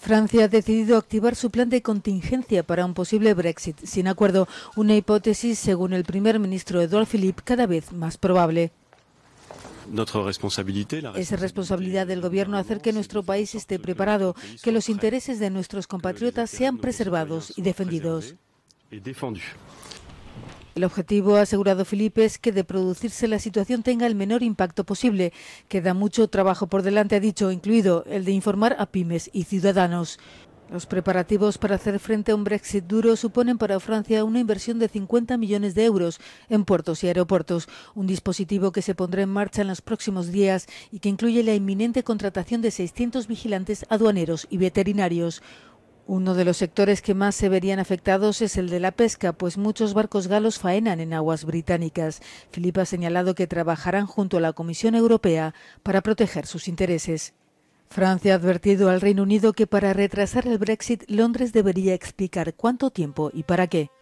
Francia ha decidido activar su plan de contingencia para un posible Brexit sin acuerdo, una hipótesis, según el primer ministro Edouard Philippe, cada vez más probable. Es responsabilidad del Gobierno hacer que nuestro país esté preparado, que los intereses de nuestros compatriotas sean preservados y defendidos. El objetivo, ha asegurado Felipe, es que de producirse la situación tenga el menor impacto posible. Queda mucho trabajo por delante, ha dicho, incluido el de informar a pymes y ciudadanos. Los preparativos para hacer frente a un Brexit duro suponen para Francia una inversión de 50 millones de euros en puertos y aeropuertos, un dispositivo que se pondrá en marcha en los próximos días y que incluye la inminente contratación de 600 vigilantes aduaneros y veterinarios. Uno de los sectores que más se verían afectados es el de la pesca, pues muchos barcos galos faenan en aguas británicas. Philippe ha señalado que trabajarán junto a la Comisión Europea para proteger sus intereses. Francia ha advertido al Reino Unido que para retrasar el Brexit Londres debería explicar cuánto tiempo y para qué.